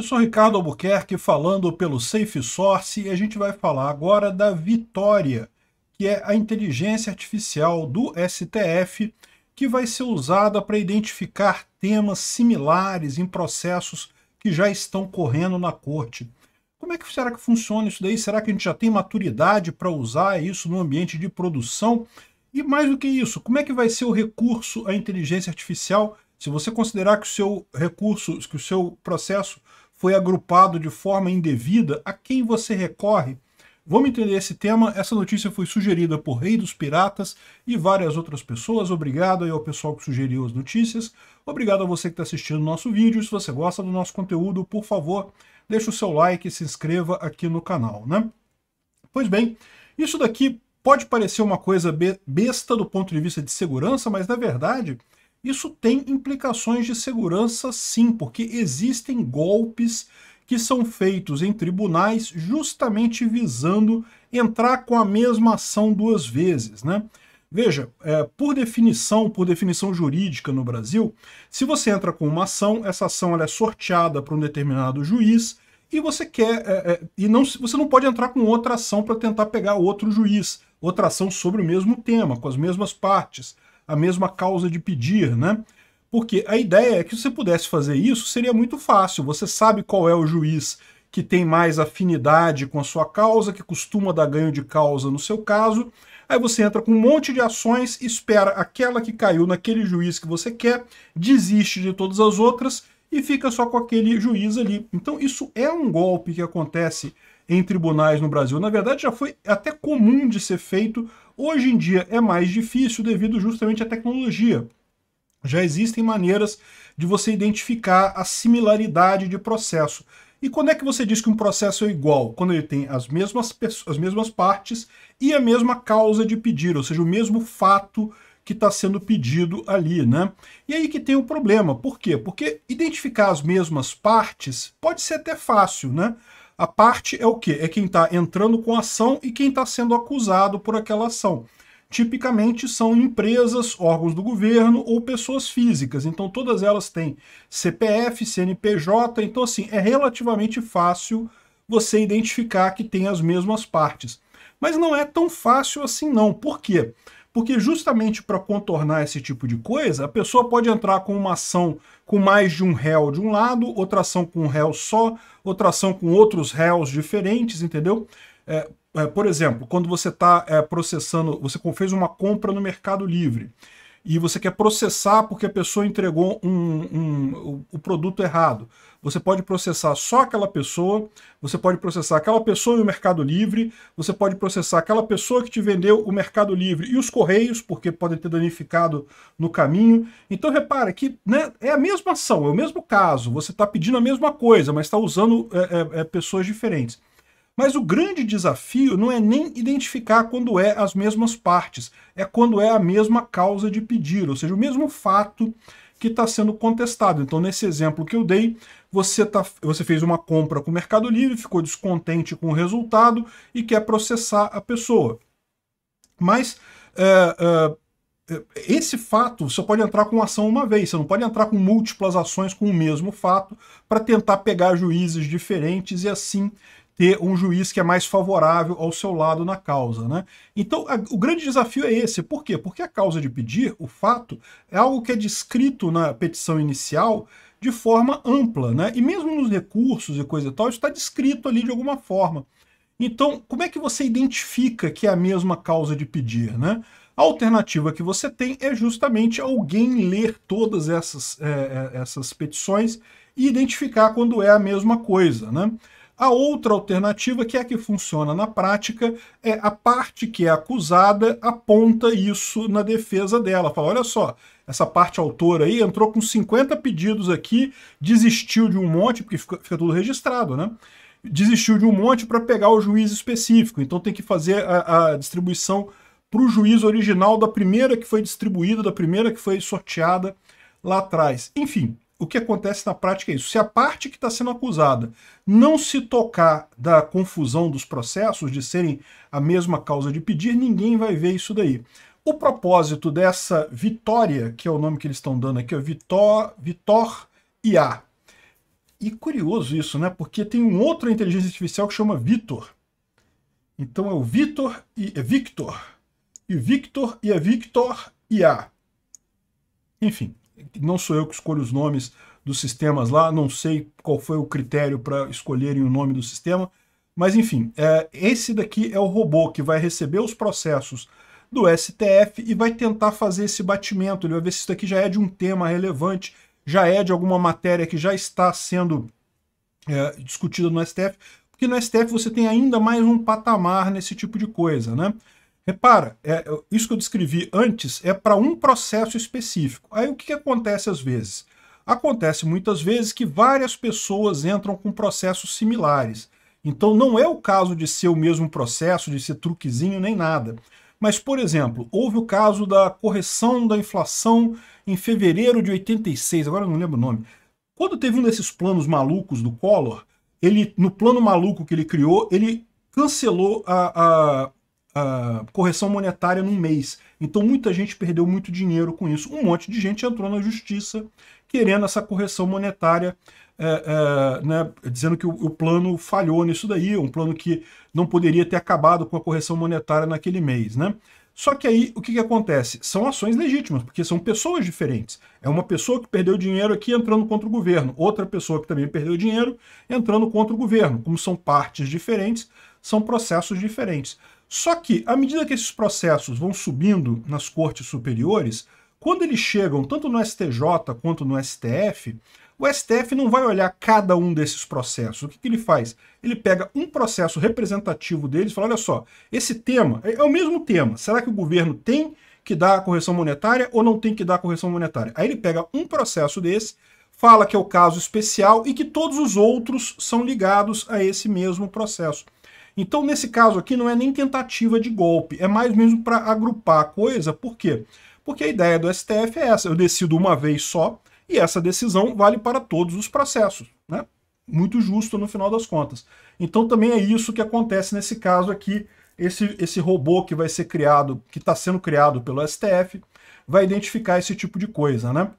Eu sou Ricardo Albuquerque falando pelo Safe Source e a gente vai falar agora da Vitória, que é a inteligência artificial do STF que vai ser usada para identificar temas similares em processos que já estão correndo na corte. Como é que será que funciona isso daí? Será que a gente já tem maturidade para usar isso no ambiente de produção? E mais do que isso, como é que vai ser o recurso à inteligência artificial? Se você considerar que o seu recurso, que o seu processo foi agrupado de forma indevida, a quem você recorre? Vamos entender esse tema. Essa notícia foi sugerida por Rei dos Piratas e várias outras pessoas. Obrigado aí ao pessoal que sugeriu as notícias. Obrigado a você que está assistindo o nosso vídeo. Se você gosta do nosso conteúdo, por favor, deixe o seu like e se inscreva aqui no canal, né? Pois bem, isso daqui pode parecer uma coisa besta do ponto de vista de segurança, mas na verdade isso tem implicações de segurança, sim, porque existem golpes que são feitos em tribunais justamente visando entrar com a mesma ação duas vezes, né? Veja, é, por definição, por definição jurídica no Brasil, se você entra com uma ação, essa ação é sorteada para um determinado juiz e você quer é, é, e não você não pode entrar com outra ação para tentar pegar outro juiz, outra ação sobre o mesmo tema, com as mesmas partes a mesma causa de pedir, né? Porque a ideia é que se você pudesse fazer isso, seria muito fácil. Você sabe qual é o juiz que tem mais afinidade com a sua causa, que costuma dar ganho de causa no seu caso. Aí você entra com um monte de ações, espera aquela que caiu naquele juiz que você quer, desiste de todas as outras e fica só com aquele juiz ali. Então isso é um golpe que acontece em tribunais no Brasil. Na verdade, já foi até comum de ser feito Hoje em dia é mais difícil devido justamente à tecnologia. Já existem maneiras de você identificar a similaridade de processo. E quando é que você diz que um processo é igual? Quando ele tem as mesmas, as mesmas partes e a mesma causa de pedir, ou seja, o mesmo fato que está sendo pedido ali, né? E aí que tem o um problema. Por quê? Porque identificar as mesmas partes pode ser até fácil, né? A parte é o quê? É quem está entrando com ação e quem está sendo acusado por aquela ação. Tipicamente são empresas, órgãos do governo ou pessoas físicas. Então todas elas têm CPF, CNPJ. Então assim, é relativamente fácil você identificar que tem as mesmas partes. Mas não é tão fácil assim não. Por quê? Porque justamente para contornar esse tipo de coisa, a pessoa pode entrar com uma ação com mais de um réu de um lado, outra ação com um réu só, outra ação com outros réus diferentes, entendeu? É, é, por exemplo, quando você está é, processando, você fez uma compra no Mercado Livre e você quer processar porque a pessoa entregou um, um, um, o produto errado. Você pode processar só aquela pessoa, você pode processar aquela pessoa e o Mercado Livre, você pode processar aquela pessoa que te vendeu o Mercado Livre e os Correios, porque podem ter danificado no caminho. Então repara que né, é a mesma ação, é o mesmo caso, você está pedindo a mesma coisa, mas está usando é, é, é, pessoas diferentes. Mas o grande desafio não é nem identificar quando é as mesmas partes, é quando é a mesma causa de pedir, ou seja, o mesmo fato que está sendo contestado. Então, nesse exemplo que eu dei, você, tá, você fez uma compra com o Mercado Livre, ficou descontente com o resultado e quer processar a pessoa. Mas eh, eh, esse fato você pode entrar com ação uma vez, você não pode entrar com múltiplas ações com o mesmo fato para tentar pegar juízes diferentes e assim ter um juiz que é mais favorável ao seu lado na causa. Né? Então, a, o grande desafio é esse. Por quê? Porque a causa de pedir, o fato, é algo que é descrito na petição inicial de forma ampla. Né? E mesmo nos recursos e coisa e tal, está descrito ali de alguma forma. Então, como é que você identifica que é a mesma causa de pedir? Né? A alternativa que você tem é justamente alguém ler todas essas, é, é essas petições e identificar quando é a mesma coisa. Né? A outra alternativa, que é a que funciona na prática, é a parte que é acusada aponta isso na defesa dela. Fala, olha só, essa parte autora aí entrou com 50 pedidos aqui, desistiu de um monte, porque fica, fica tudo registrado, né? Desistiu de um monte para pegar o juiz específico. Então tem que fazer a, a distribuição para o juiz original da primeira que foi distribuída, da primeira que foi sorteada lá atrás. Enfim, o que acontece na prática é isso. Se a parte que está sendo acusada não se tocar da confusão dos processos, de serem a mesma causa de pedir, ninguém vai ver isso daí. O propósito dessa vitória, que é o nome que eles estão dando aqui, é Vitor, Vitor IA. E curioso isso, né? Porque tem um outro inteligência artificial que chama Vitor. Então é o Vitor e é Victor. E Victor e é Victor IA. Enfim, não sou eu que escolho os nomes dos sistemas lá, não sei qual foi o critério para escolherem o nome do sistema, mas enfim, é, esse daqui é o robô que vai receber os processos do STF e vai tentar fazer esse batimento, ele vai ver se isso daqui já é de um tema relevante, já é de alguma matéria que já está sendo é, discutida no STF, porque no STF você tem ainda mais um patamar nesse tipo de coisa, né? Repara, é, isso que eu descrevi antes é para um processo específico. Aí o que, que acontece às vezes? Acontece muitas vezes que várias pessoas entram com processos similares. Então não é o caso de ser o mesmo processo, de ser truquezinho nem nada. Mas, por exemplo, houve o caso da correção da inflação em fevereiro de 86, agora eu não lembro o nome. Quando teve um desses planos malucos do Collor, ele, no plano maluco que ele criou, ele cancelou a, a, ah, correção monetária num mês. Então muita gente perdeu muito dinheiro com isso. Um monte de gente entrou na justiça querendo essa correção monetária, eh, eh, né, dizendo que o, o, plano falhou nisso daí, um plano que não poderia ter acabado com a correção monetária naquele mês. Né? Só que aí o que, que acontece? São ações legítimas, porque são pessoas diferentes. É uma pessoa que perdeu dinheiro aqui entrando contra o governo, outra pessoa que também perdeu dinheiro entrando contra o governo. Como são partes diferentes, são processos diferentes. Só que, à medida que esses processos vão subindo nas cortes superiores, quando eles chegam tanto no STJ quanto no STF, o STF não vai olhar cada um desses processos. O que, que ele faz? Ele pega um processo representativo deles e fala: olha só, esse tema é, é o mesmo tema. Será que o governo tem que dar a correção monetária ou não tem que dar a correção monetária? Aí ele pega um processo desse, fala que é o caso especial e que todos os outros são ligados a esse mesmo processo. Então, nesse caso aqui, não é nem tentativa de golpe, é mais mesmo para agrupar a coisa. Por quê? Porque a ideia do STF é essa: eu decido uma vez só, e essa decisão vale para todos os processos, né? Muito justo no final das contas. Então também é isso que acontece nesse caso aqui. Esse, esse robô que vai ser criado, que está sendo criado pelo STF, vai identificar esse tipo de coisa, né?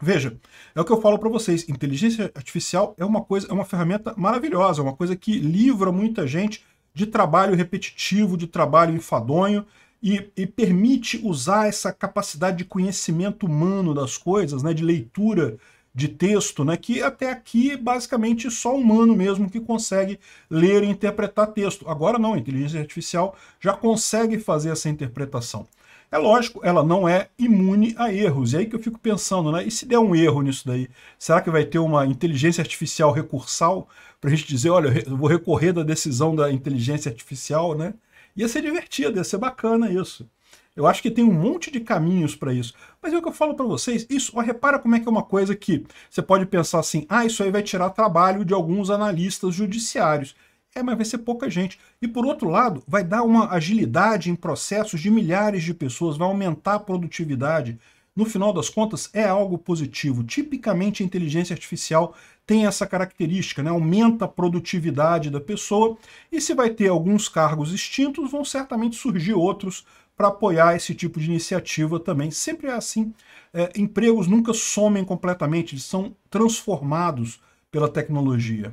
Veja, é o que eu falo para vocês, inteligência artificial é uma coisa, é uma ferramenta maravilhosa, é uma coisa que livra muita gente de trabalho repetitivo, de trabalho enfadonho, e, e, permite usar essa capacidade de conhecimento humano das coisas, né, de leitura de texto, né, que até aqui é basicamente só humano mesmo que consegue ler e interpretar texto. Agora não, a inteligência artificial já consegue fazer essa interpretação. É lógico, ela não é imune a erros. E aí que eu fico pensando, né? E se der um erro nisso daí, será que vai ter uma inteligência artificial recursal para a gente dizer, olha, eu vou recorrer da decisão da inteligência artificial, né? Ia ser divertido, ia ser bacana isso. Eu acho que tem um monte de caminhos para isso. Mas é o que eu falo para vocês, isso, ó, repara como é que é uma coisa que você pode pensar assim, ah, isso aí vai tirar trabalho de alguns analistas judiciários. É, mas vai ser pouca gente. E por outro lado, vai dar uma agilidade em processos de milhares de pessoas, vai aumentar a produtividade no final das contas, é algo positivo. Tipicamente, a inteligência artificial tem essa característica, né? aumenta a produtividade da pessoa, e se vai ter alguns cargos extintos, vão certamente surgir outros para apoiar esse tipo de iniciativa também. Sempre é assim, é, empregos nunca somem completamente, eles são transformados pela tecnologia.